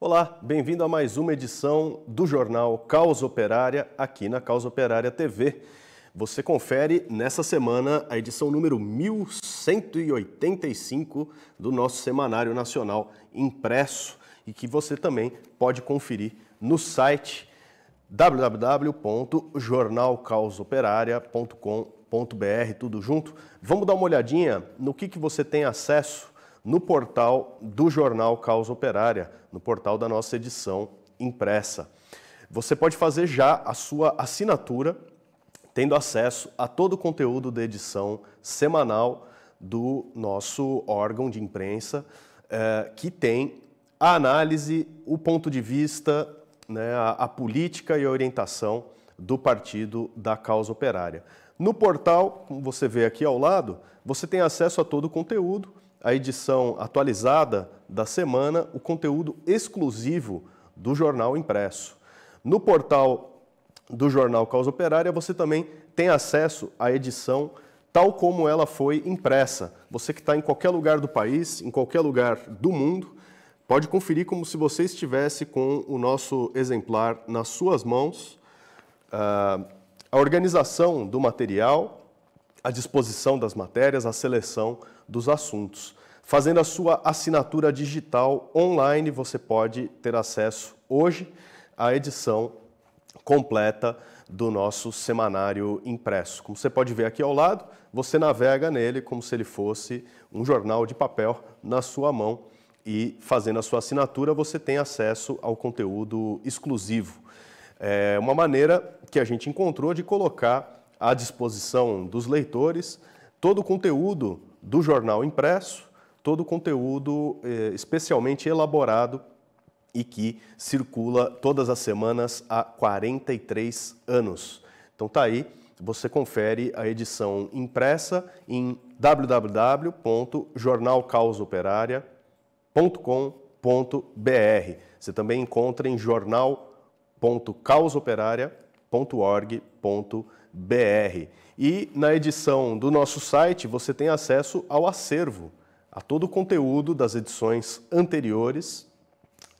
Olá, bem-vindo a mais uma edição do jornal Caos Operária aqui na Caos Operária TV. Você confere nessa semana a edição número 1185 do nosso Semanário Nacional Impresso e que você também pode conferir no site www.jornalcausoperaria.com.br, tudo junto. Vamos dar uma olhadinha no que, que você tem acesso no portal do jornal Causa Operária, no portal da nossa edição impressa. Você pode fazer já a sua assinatura, tendo acesso a todo o conteúdo da edição semanal do nosso órgão de imprensa, eh, que tem a análise, o ponto de vista, né, a, a política e a orientação do partido da causa operária. No portal, como você vê aqui ao lado, você tem acesso a todo o conteúdo a edição atualizada da semana, o conteúdo exclusivo do jornal impresso. No portal do jornal Causa Operária, você também tem acesso à edição tal como ela foi impressa. Você que está em qualquer lugar do país, em qualquer lugar do mundo, pode conferir como se você estivesse com o nosso exemplar nas suas mãos. Uh, a organização do material, a disposição das matérias, a seleção dos assuntos. Fazendo a sua assinatura digital online, você pode ter acesso hoje à edição completa do nosso semanário impresso. Como você pode ver aqui ao lado, você navega nele como se ele fosse um jornal de papel na sua mão e fazendo a sua assinatura você tem acesso ao conteúdo exclusivo. É uma maneira que a gente encontrou de colocar à disposição dos leitores todo o conteúdo do jornal impresso, todo o conteúdo eh, especialmente elaborado e que circula todas as semanas há 43 anos. Então tá aí, você confere a edição impressa em www.jornalcausoperaria.com.br. Você também encontra em jornal.causoperaria.com.br www.cultura.org.br. E na edição do nosso site você tem acesso ao acervo, a todo o conteúdo das edições anteriores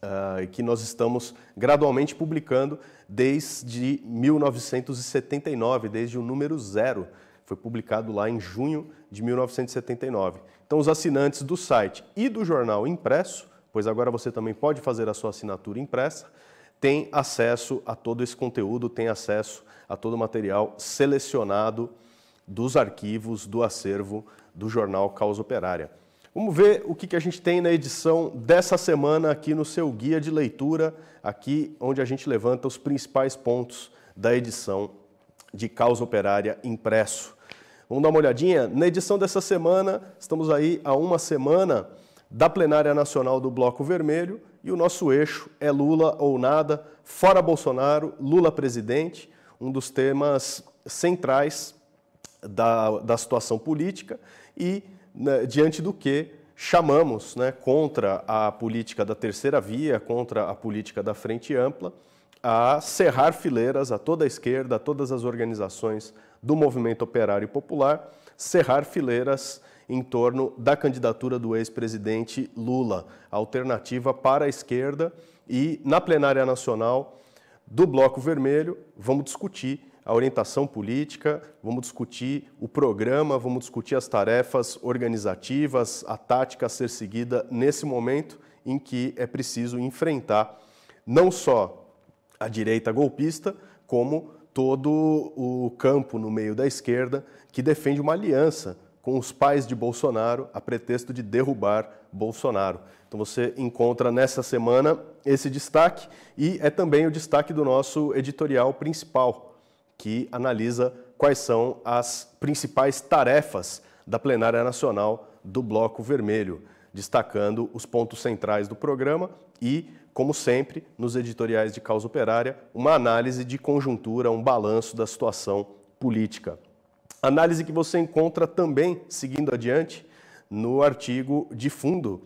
uh, que nós estamos gradualmente publicando desde 1979, desde o número zero. Foi publicado lá em junho de 1979. Então, os assinantes do site e do jornal impresso, pois agora você também pode fazer a sua assinatura impressa, tem acesso a todo esse conteúdo, tem acesso a todo o material selecionado dos arquivos do acervo do jornal Causa Operária. Vamos ver o que, a gente tem na edição dessa semana aqui no seu guia de leitura, aqui onde a gente levanta os principais pontos da edição de Causa Operária impresso. Vamos dar uma olhadinha? Na edição dessa semana, estamos aí a uma semana da plenária nacional do Bloco Vermelho, e o nosso eixo é Lula ou nada, fora Bolsonaro, Lula presidente, um dos temas centrais da, da situação política e né, diante do que chamamos né, contra a política da terceira via, contra a política da frente ampla, a cerrar fileiras a toda a esquerda, a todas as organizações do movimento operário e popular, cerrar fileiras em torno da candidatura do ex-presidente Lula, alternativa para a esquerda. E na plenária nacional do Bloco Vermelho, vamos discutir a orientação política, vamos discutir o programa, vamos discutir as tarefas organizativas, a tática a ser seguida nesse momento em que é preciso enfrentar não só a direita golpista, como todo o campo no meio da esquerda que defende uma aliança com os pais de Bolsonaro a pretexto de derrubar Bolsonaro. Então você encontra nessa semana esse destaque e é também o destaque do nosso editorial principal, que analisa quais são as principais tarefas da plenária nacional do Bloco Vermelho, destacando os pontos centrais do programa e, como sempre, nos editoriais de causa operária, uma análise de conjuntura, um balanço da situação política. Análise que você encontra também, seguindo adiante, no artigo de fundo,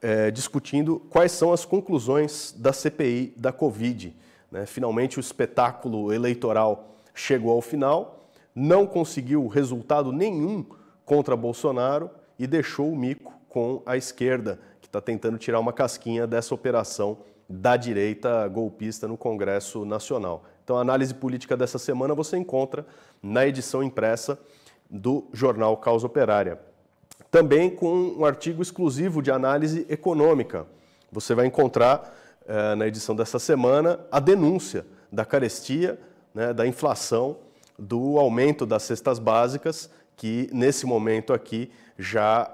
é, discutindo quais são as conclusões da CPI da Covid. Né? Finalmente, o espetáculo eleitoral chegou ao final, não conseguiu resultado nenhum contra Bolsonaro e deixou o mico com a esquerda, que está tentando tirar uma casquinha dessa operação da direita golpista no Congresso Nacional. Então, a análise política dessa semana você encontra na edição impressa do jornal Causa Operária. Também com um artigo exclusivo de análise econômica. Você vai encontrar eh, na edição dessa semana a denúncia da carestia, né, da inflação, do aumento das cestas básicas, que nesse momento aqui já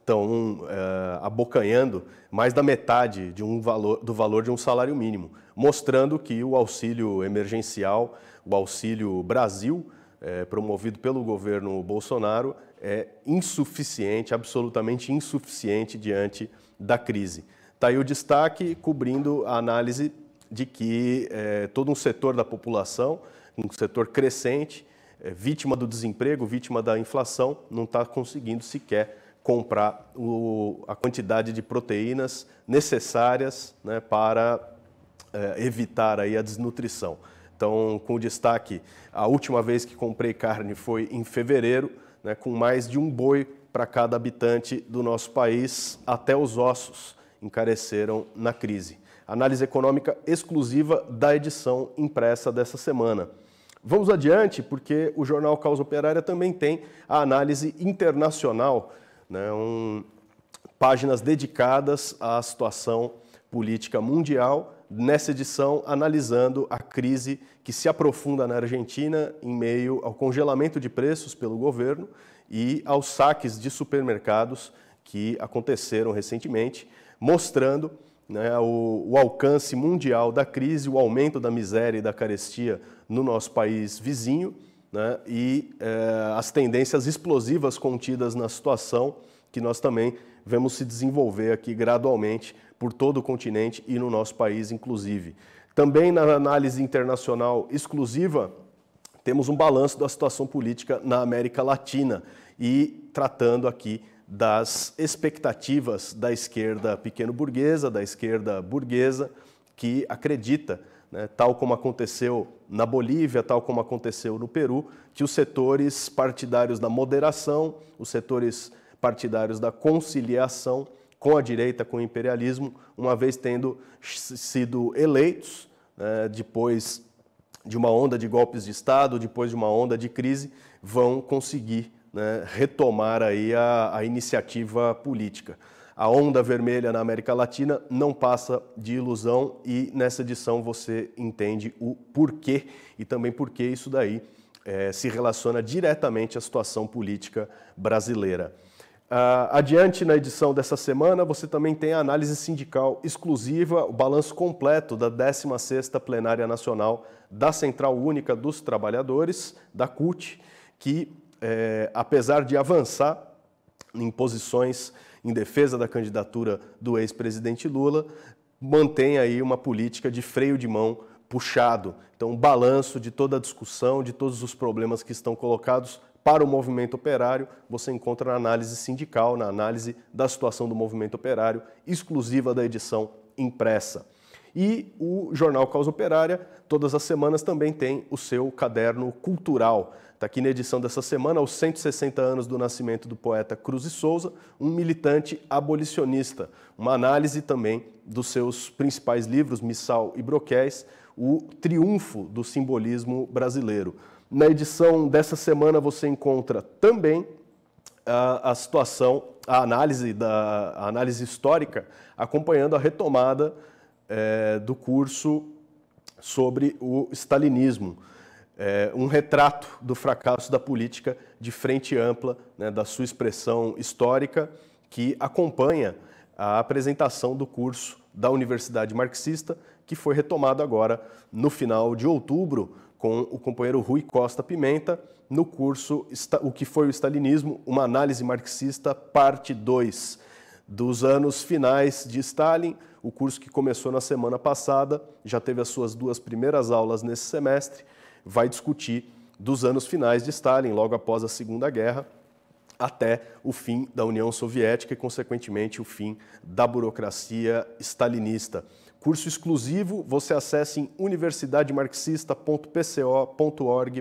estão eh, eh, abocanhando mais da metade de um valor, do valor de um salário mínimo mostrando que o auxílio emergencial, o Auxílio Brasil, é, promovido pelo governo Bolsonaro, é insuficiente, absolutamente insuficiente diante da crise. Está aí o destaque cobrindo a análise de que é, todo um setor da população, um setor crescente, é, vítima do desemprego, vítima da inflação, não está conseguindo sequer comprar o, a quantidade de proteínas necessárias né, para é, evitar aí a desnutrição. Então, com destaque, a última vez que comprei carne foi em fevereiro, né, com mais de um boi para cada habitante do nosso país, até os ossos encareceram na crise. Análise econômica exclusiva da edição impressa dessa semana. Vamos adiante, porque o jornal Causa Operária também tem a análise internacional, né, um, páginas dedicadas à situação política mundial nessa edição analisando a crise que se aprofunda na Argentina em meio ao congelamento de preços pelo governo e aos saques de supermercados que aconteceram recentemente, mostrando né, o, o, alcance mundial da crise, o aumento da miséria e da carestia no nosso país vizinho né, e eh, as tendências explosivas contidas na situação que nós também vemos se desenvolver aqui gradualmente por todo o continente e no nosso país, inclusive. Também na análise internacional exclusiva, temos um balanço da situação política na América Latina e tratando aqui das expectativas da esquerda pequeno-burguesa, da esquerda burguesa, que acredita, né, tal como aconteceu na Bolívia, tal como aconteceu no Peru, que os setores partidários da moderação, os setores partidários da conciliação com a direita, com o imperialismo, uma vez tendo sido eleitos, né, depois de uma onda de golpes de Estado, depois de uma onda de crise, vão conseguir né, retomar aí a, a iniciativa política. A onda vermelha na América Latina não passa de ilusão e nessa edição você entende o porquê e também porque isso daí é, se relaciona diretamente à situação política brasileira. Uh, adiante na edição dessa semana, você também tem a análise sindical exclusiva, o balanço completo da 16ª Plenária Nacional da Central Única dos Trabalhadores, da CUT, que, eh, apesar de avançar em posições em defesa da candidatura do ex-presidente Lula, mantém aí uma política de freio de mão puxado. Então, um balanço de toda a discussão, de todos os problemas que estão colocados para o movimento operário, você encontra na análise sindical, na análise da situação do movimento operário, exclusiva da edição impressa. E o jornal Causa Operária, todas as semanas, também tem o seu caderno cultural. Está aqui na edição dessa semana, aos 160 anos do nascimento do poeta Cruz e Souza, um militante abolicionista. Uma análise também dos seus principais livros, Missal e Broquéis, o triunfo do simbolismo brasileiro. Na edição dessa semana você encontra também a, ah, a situação, a análise, da, a análise histórica, acompanhando a retomada é, do curso sobre o stalinismo. É, um retrato do fracasso da política de frente ampla, né, da sua expressão histórica, que acompanha a apresentação do curso da Universidade Marxista, que foi retomado agora no final de outubro, com o companheiro Rui Costa Pimenta no curso O que foi o Stalinismo, uma análise marxista, parte 2, dos anos finais de Stalin. O curso que começou na semana passada, já teve as suas duas primeiras aulas nesse semestre, vai discutir dos anos finais de Stalin, logo após a Segunda Guerra, até o fim da União Soviética e, consequentemente, o fim da burocracia stalinista. Curso exclusivo você acessa em universidademarxista.pco.org.br,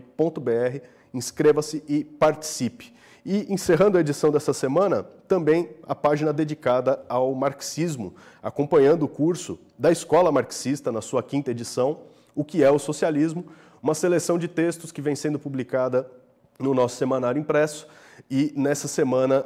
inscreva-se e participe. E encerrando a edição dessa semana, também a página dedicada ao marxismo, acompanhando o curso da Escola Marxista na sua quinta edição, O que é o Socialismo, uma seleção de textos que vem sendo publicada no nosso semanário impresso. E nessa semana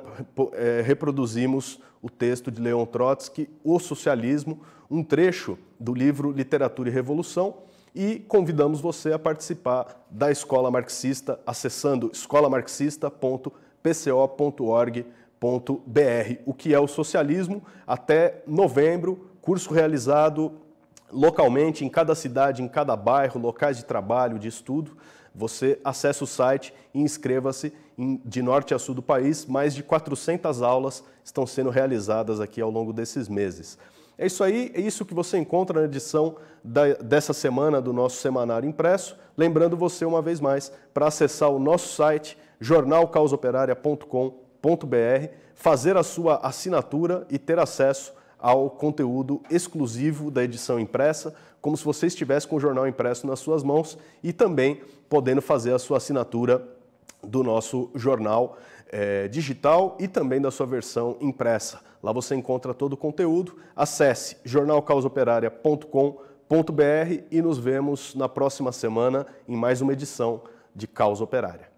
é, reproduzimos o texto de Leon Trotsky, O Socialismo, um trecho do livro Literatura e Revolução, e convidamos você a participar da Escola Marxista acessando escolamarxista.pco.org.br. O que é o socialismo? Até novembro, curso realizado localmente, em cada cidade, em cada bairro, locais de trabalho, de estudo. Você acessa o site e inscreva-se. De norte a sul do país, mais de 400 aulas estão sendo realizadas aqui ao longo desses meses. É isso aí, é isso que você encontra na edição da, dessa semana do nosso semanário impresso. Lembrando você uma vez mais para acessar o nosso site jornalcausoperaria.com.br, fazer a sua assinatura e ter acesso ao conteúdo exclusivo da edição impressa como se você estivesse com o jornal impresso nas suas mãos e também podendo fazer a sua assinatura do nosso jornal é, digital e também da sua versão impressa. Lá você encontra todo o conteúdo. Acesse jornalcausaoperária.com.br e nos vemos na próxima semana em mais uma edição de Causa Operária.